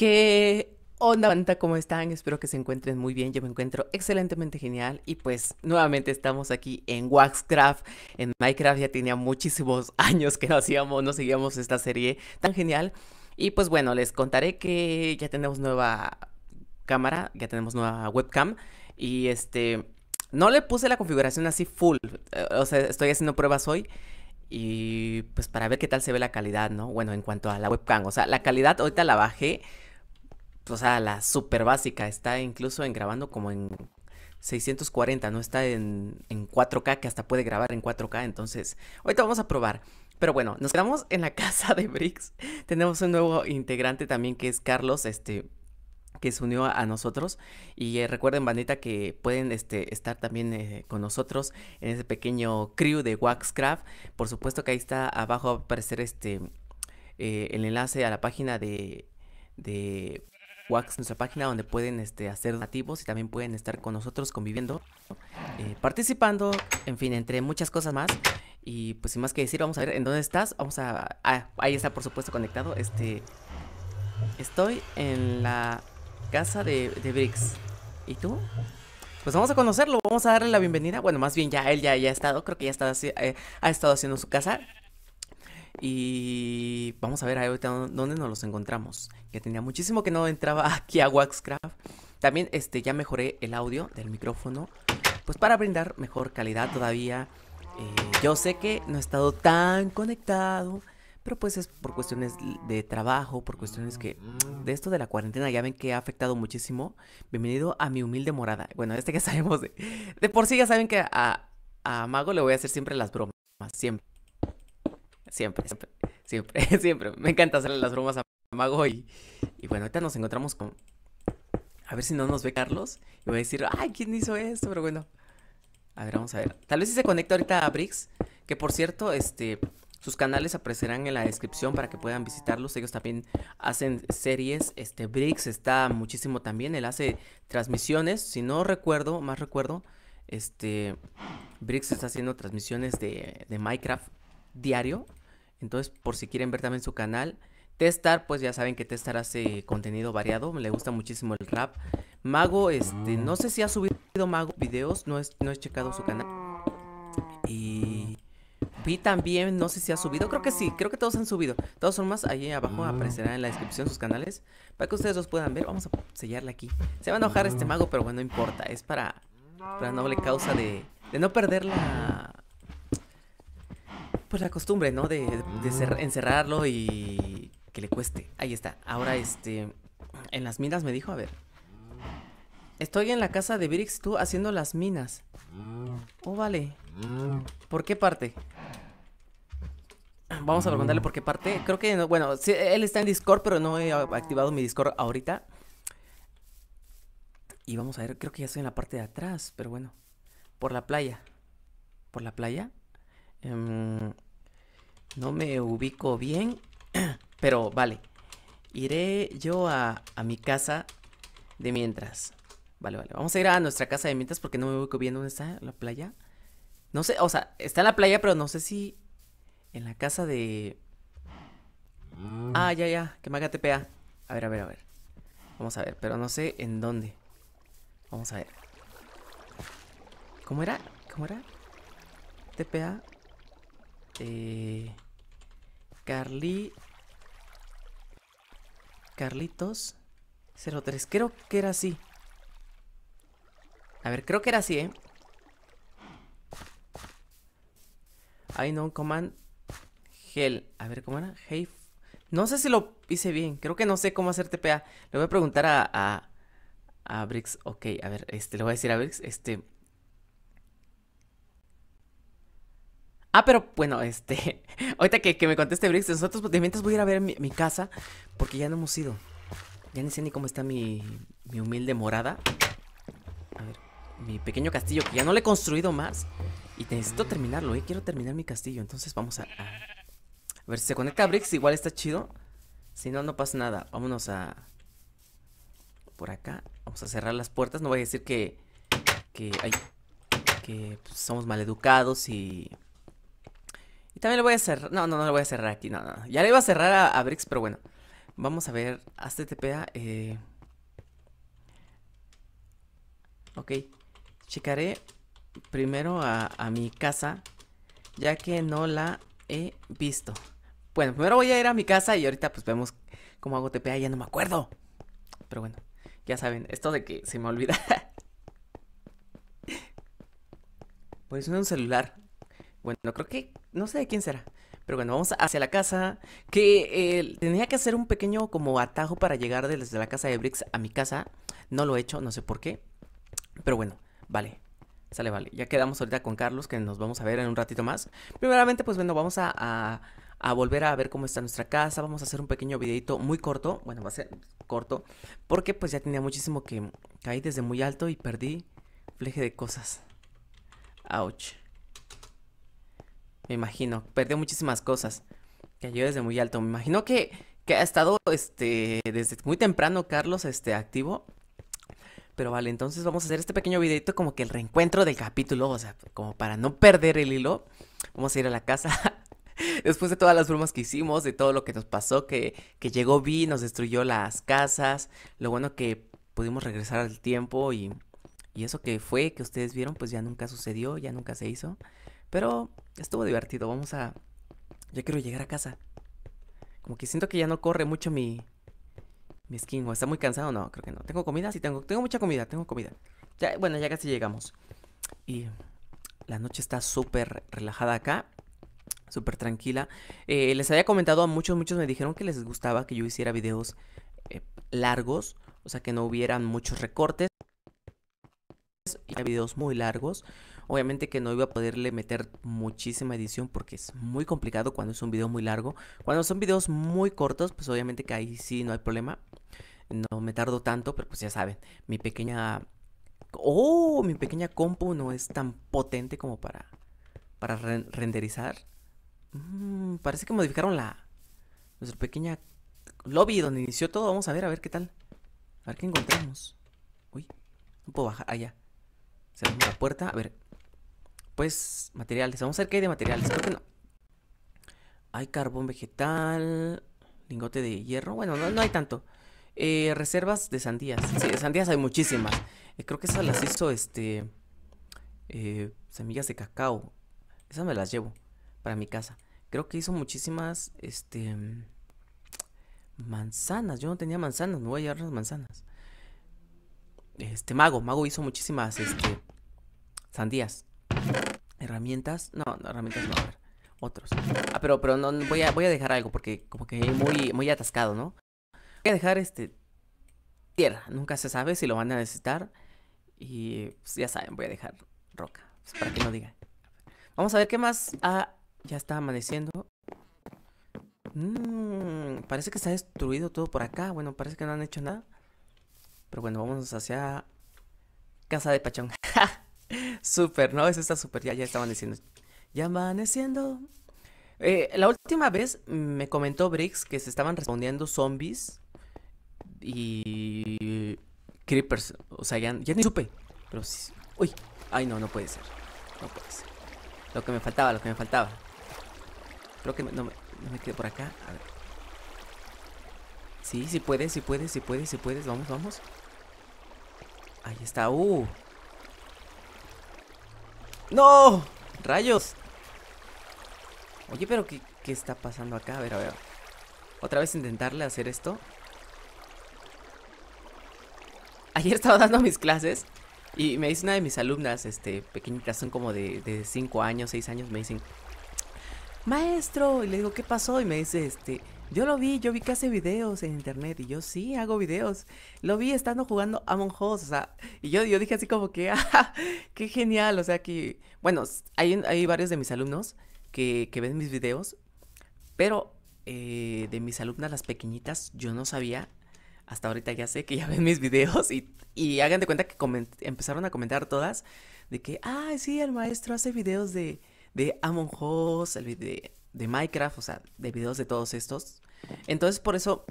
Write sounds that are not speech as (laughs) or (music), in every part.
¿Qué onda, banda? ¿Cómo están? Espero que se encuentren muy bien. Yo me encuentro excelentemente genial. Y pues nuevamente estamos aquí en Waxcraft. En Minecraft ya tenía muchísimos (laughs) años que no hacíamos, no seguíamos esta serie tan genial. Y pues bueno, les contaré que ya tenemos nueva cámara, ya tenemos nueva webcam. Y este, no le puse la configuración así full. Eh, o sea, estoy haciendo pruebas hoy y pues para ver qué tal se ve la calidad, ¿no? Bueno, en cuanto a la webcam, o sea, la calidad ahorita la bajé o sea, la super básica, está incluso en grabando como en 640, no está en, 4K, que hasta puede grabar en 4K, entonces ahorita vamos a probar. Pero bueno, nos quedamos en la (laughs) casa de Bricks. Tenemos un nuevo integrante también que es Carlos, este que se unió a nosotros y eh, recuerden bandita que pueden este, estar también eh, con nosotros en ese pequeño crew de Waxcraft por supuesto que ahí está abajo va a aparecer este eh, el enlace a la página de, de Wax, nuestra página donde pueden este, hacer nativos y también pueden estar con nosotros conviviendo, eh, participando, en fin, entre muchas cosas más. Y pues sin más que decir, vamos a ver en dónde estás. Vamos a... Ah, ahí está por supuesto conectado. Este... Estoy en la casa de, de Briggs. ¿Y tú? Pues vamos a conocerlo, vamos a darle la bienvenida. Bueno, más bien ya él ya, ya ha estado, creo que ya eh, ha estado haciendo su casa. Y vamos a ver ahorita dónde nos los encontramos. Que tenía muchísimo que no entraba (laughs) aquí a Waxcraft. También este, ya mejoré el audio del micrófono. Pues para brindar mejor calidad todavía. Eh, yo sé que no he estado tan conectado. Pero pues es por cuestiones de trabajo, por cuestiones que de esto de la cuarentena ya ven que ha afectado muchísimo. Bienvenido a mi humilde morada. Bueno, este que sabemos de... De por sí ya saben que a, a Mago le voy a hacer siempre las bromas. Siempre. Siempre, siempre, siempre, (laughs) siempre. Me encanta hacerle las bromas a Mago y, bueno, ahorita nos encontramos con... A ver si no nos ve Carlos y voy a decir, ay, ¿quién hizo esto? Pero bueno, a ver, vamos a ver. Tal vez si se conecta ahorita a Briggs que por cierto, este, sus canales aparecerán en la descripción para que puedan visitarlos. Ellos también hacen series. Este Brix está muchísimo también. Él hace transmisiones. Si no recuerdo, más recuerdo, este Brix está haciendo transmisiones de, de Minecraft diario. Entonces, por si quieren ver también su canal, Testar, pues ya saben que Testar hace contenido variado, le gusta muchísimo el rap. Mago, este, no sé si ha subido Mago videos, no, es, no he checado su canal. Y Vi también, no sé si ha subido, creo que sí, creo que todos han subido. Todos son más, ahí abajo mm. aparecerán en la descripción sus canales, para que ustedes los puedan ver. Vamos a sellarle aquí. Se va a enojar este mm. mago, pero bueno, no importa, es para, para noble causa de, de no perder la, pues la costumbre, ¿no? De, encerrarlo y que le cueste. Ahí está. Ahora, este, en las minas me dijo, a ver. Estoy en la casa de brix tú haciendo las minas. Oh, vale. ¿Por qué parte? Vamos a preguntarle por qué parte. Creo que, no, bueno, él está en Discord, pero no he activado mi Discord ahorita. Y vamos a ver, creo que ya estoy en la parte de atrás, pero bueno. Por la playa. ¿Por la playa? Em, no me ubico bien, (clears throat) pero vale. Iré yo a, a, mi casa de mientras. Vale, vale. Vamos a ir a nuestra casa de mientras porque no me ubico bien dónde está la playa. No sé, o sea, está en la playa, pero no sé si en la casa de... Mm. Ah, ya, ya, que me haga TPA. A ver, a ver, a ver. Vamos a ver, pero no sé en dónde. Vamos a ver. ¿Cómo era? ¿Cómo era? TPA. Este, Carly Carlitos 03, creo que era así A ver, creo que era así, ¿eh? I know command Gel. a ver, ¿cómo era? Hey, no sé si lo hice bien, creo que no sé cómo hacer TPA Le voy a preguntar a, a, a Brix, ok, a ver, este, le voy a decir a Brix, este Ah, pero bueno, este. (laughs) Ahorita que, me conteste Brix, nosotros de mientras voy a ir a ver mi, casa, porque ya no hemos ido. Ya ni sé ni cómo está mi, mi humilde morada. A ver, mi pequeño castillo, que ya no le he construido más. Y necesito terminarlo, Y eh, Quiero terminar mi castillo. Entonces vamos a. A, ver, si se conecta a Brix, igual está chido. Si no, no pasa nada. Vámonos a. Por acá. Vamos a cerrar las puertas. No voy a decir que. Que. que pues, somos maleducados y. Y también lo voy a cerrar. No, no, no lo voy a cerrar aquí. No, Ya le iba a cerrar a, Bricks, pero bueno. Vamos a ver. TPA. Eh... Ok. Checaré primero a, mi casa. Ya que no la he visto. Bueno, primero voy a ir a mi casa y ahorita pues vemos cómo hago TPA. Ya no me acuerdo. Pero bueno. Ya saben, esto de que se me olvida. pues (laughs) eso un celular. Bueno, creo que no sé de quién será. Pero bueno, vamos hacia la casa. Que eh, tenía que hacer un pequeño como atajo para llegar desde la casa de Bricks a mi casa. No lo he hecho, no sé por qué. Pero bueno, vale. Sale, vale. Ya quedamos ahorita con Carlos, que nos vamos a ver en un ratito más. Primeramente, pues bueno, vamos a, a volver a ver cómo está nuestra casa. Vamos a hacer un pequeño videito muy corto. Bueno, va a ser corto. Porque pues ya tenía muchísimo que caí desde muy alto y perdí fleje de cosas. Ouch me imagino. Perdió muchísimas cosas. Que yo desde muy alto. Me imagino que, que ha estado este, desde muy temprano, Carlos, este, activo. Pero vale, entonces vamos a hacer este pequeño videito como que el reencuentro del capítulo, o sea, como para no perder el hilo. Vamos a ir a la casa. (laughs) Después de todas las bromas que hicimos, de todo lo que nos pasó, que, que llegó Vi, nos destruyó las casas. Lo bueno que pudimos regresar al tiempo y, y eso que fue, que ustedes vieron, pues ya nunca sucedió, ya nunca se hizo. Pero estuvo divertido, vamos a... Ya quiero llegar a casa. Como que siento que ya no corre mucho mi... Mi skin, está muy cansado, no, creo que no. Tengo comida, sí tengo, tengo mucha comida, tengo comida. Ya, bueno, ya casi llegamos. Y la noche está súper relajada acá, súper tranquila. Eh, les había comentado a muchos, muchos me dijeron que les gustaba que yo hiciera videos eh, largos, o sea que no hubieran muchos recortes. Y videos muy largos, Obviamente que no iba a poderle meter muchísima edición porque es muy complicado cuando es un video muy largo. Cuando son videos muy cortos, pues obviamente que ahí sí no hay problema. No me tardo tanto, pero pues ya saben, mi pequeña... ¡Oh! Mi pequeña compu no es tan potente como para, para renderizar. Mm, parece que modificaron la... Nuestra pequeña lobby donde inició todo. Vamos a ver, a ver qué tal. A ver qué encontramos. Uy, no puedo bajar. Allá. Ah, ya Cerramos la puerta. A ver, pues materiales. Vamos a ver qué hay de materiales. Creo que no. Hay carbón vegetal. Lingote de hierro. Bueno, no, no hay tanto. Eh, reservas de sandías. Sí, de sandías hay muchísimas. Eh, creo que esas las hizo este. Eh, semillas de cacao. Esas me las llevo para mi casa. Creo que hizo muchísimas. Este. Manzanas. Yo no tenía manzanas. Me voy a llevar las manzanas. Este, Mago. Mago hizo muchísimas. Este. Sandías. Herramientas. No, herramientas no. A ver, otros. Ah, pero, pero no, voy a, voy a dejar algo porque como que muy, muy atascado, ¿no? Voy a dejar este. Tierra. Nunca se sabe si lo van a necesitar. Y pues, ya saben, voy a dejar roca. Pues, para que no digan. Vamos a ver qué más. Ah, ya está amaneciendo. Mm, parece que se ha destruido todo por acá. Bueno, parece que no han hecho nada. Pero bueno, vamos hacia casa de Pachón. (laughs) Súper, ¿no? Eso está súper, ya, ya estaban diciendo. Ya amaneciendo. Eh, la última vez me comentó Briggs que se estaban respondiendo zombies y creepers. O sea, ya, ni supe. Pero sí. Uy, ay no, no puede ser. No puede ser. Lo que me faltaba, lo que me faltaba. Creo que no, me, no me quedé por acá. A ver. Sí, sí puedes, sí puedes, sí puedes, sí puedes. Vamos, vamos. Ahí está. Uh. ¡No! ¡Rayos! Oye, pero ¿qué, está pasando acá? A ver, a ver. ¿Otra vez intentarle hacer esto? Ayer estaba dando mis clases y me dice una de mis alumnas, este, pequeñitas, son como de 5 años, 6 años, me dicen, maestro, y le digo, ¿qué pasó? Y me dice, este, yo lo vi, yo vi que hace videos en internet y yo sí hago videos. Lo vi estando jugando a Us, o sea, y yo, yo dije así como que, (laughs) ah, qué genial, o sea que, bueno, hay, hay varios de mis alumnos que, que ven mis videos, pero eh, de mis alumnas, las pequeñitas, yo no sabía, hasta ahorita ya sé que ya (laughs) ven mis videos y, y hagan de cuenta que empezaron a comentar todas de que, ah, sí, el maestro hace videos de, de Among el video de Minecraft, o sea, de videos de todos estos. Entonces, por eso...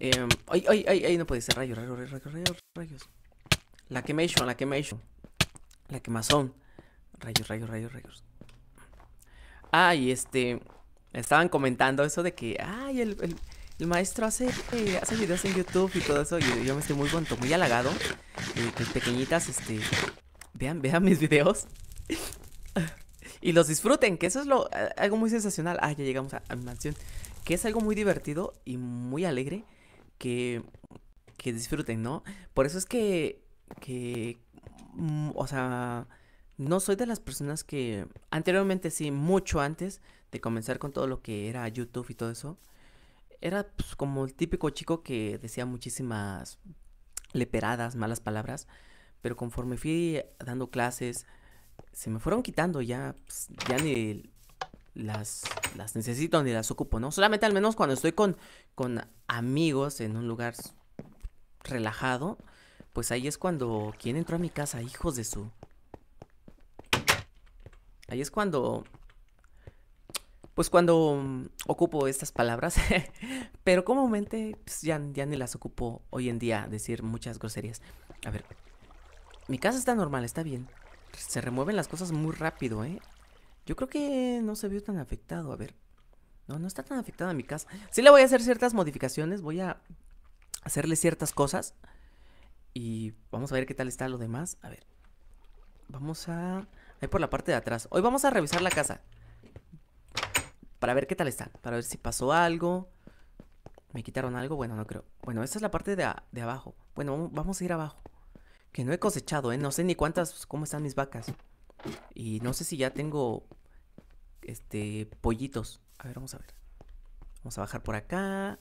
Em, ay, ay, ay, no puede ser, rayos, rayos, rayos, rayos, rayos. La quemation, la quemation. La quemazón. Rayos, rayos, rayos, rayos. Ah, este... Estaban comentando eso de que... Ay, el, maestro hace, eh, hace videos en YouTube y todo eso. Y yo me estoy muy contento, muy halagado. que pequeñitas, este... Vean, vean mis videos y los disfruten, que eso es lo, algo muy sensacional. Ah, ya llegamos a, mi mansión. Que es algo muy divertido y muy alegre que, disfruten, ¿no? Por eso es que, mm, o sea, no soy de las personas que anteriormente sí, mucho antes de comenzar con todo lo que era YouTube y todo eso, era pues, como el típico chico que decía muchísimas leperadas, malas palabras, pero conforme fui dando clases, se me fueron quitando ya, pues, ya ni las, las necesito ni las ocupo, ¿no? Solamente al menos cuando estoy con, con amigos en un lugar relajado, pues ahí es cuando... ¿Quién entró a mi casa? Hijos de su... Ahí es cuando... Pues cuando ocupo estas palabras, (laughs) pero comúnmente pues ya, ya ni las ocupo hoy en día decir muchas groserías. A ver, mi casa está normal, está bien. Se remueven las cosas muy rápido, ¿eh? Yo creo que no se vio tan afectado. A ver. No, no está tan afectada mi casa. Sí le voy a hacer ciertas modificaciones. Voy a hacerle ciertas cosas. Y vamos a ver qué tal está lo demás. A ver. Vamos a... Ahí por la parte de atrás. Hoy vamos a revisar la casa. Para ver qué tal está. Para ver si pasó algo. ¿Me quitaron algo? Bueno, no creo. Bueno, esta es la parte de, de abajo. Bueno, vamos a ir abajo que no he cosechado, ¿eh? No sé ni cuántas, cómo están mis vacas. Y no sé si ya tengo, este, pollitos. A ver, vamos a ver. Vamos a bajar por acá.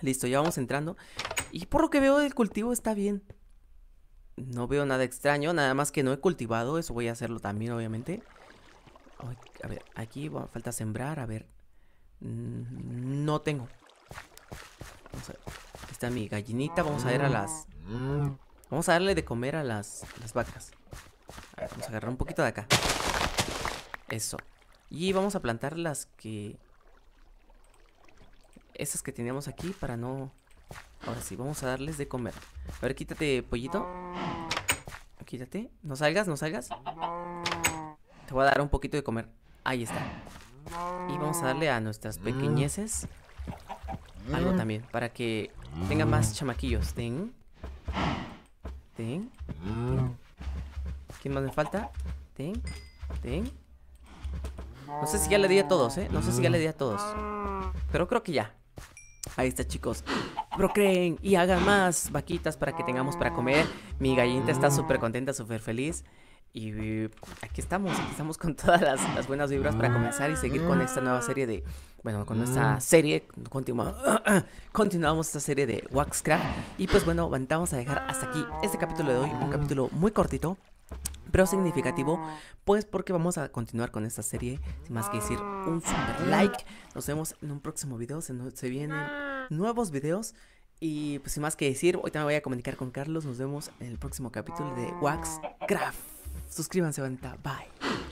Listo, ya vamos entrando. Y por lo que veo, el cultivo está bien. No veo nada extraño, nada más que no he cultivado. Eso voy a hacerlo también, obviamente. A ver, aquí falta sembrar, a ver. Mm, no tengo. Vamos a ver. está mi gallinita. Vamos a ver a las Vamos a darle de comer a las, vacas. A ver, vamos a agarrar un poquito de acá. Eso. Y vamos a plantar las que... Esas que teníamos aquí para no... Ahora sí, vamos a darles de comer. A ver, quítate, pollito. Quítate. No salgas, no salgas. Te voy a dar un poquito de comer. Ahí está. Y vamos a darle a nuestras pequeñeces algo también. Para que tengan más chamaquillos. Ten. Ten. Mm. ¿Quién más me falta? Ten. Ten. No sé si ya le di a todos, ¿eh? No sé si ya le di a todos. Pero creo que ya. Ahí está, chicos. creen y hagan más vaquitas para que tengamos para comer. Mi gallita está súper contenta, súper feliz. Y aquí estamos, aquí estamos con todas las, buenas vibras para comenzar y seguir con esta nueva serie de, bueno, con esta mm. serie, continuamos, (clears throat) continuamos esta serie de Waxcraft. Y pues bueno, vamos a dejar hasta aquí este capítulo de hoy, un capítulo muy cortito, pero significativo, pues porque vamos a continuar con esta serie, sin más que decir un like. Nos vemos en un próximo video, se, se vienen nuevos videos. Y pues sin más que decir, hoy también voy a comunicar con Carlos, nos vemos en el próximo capítulo de Waxcraft. Suscríbanse, venta. Bye.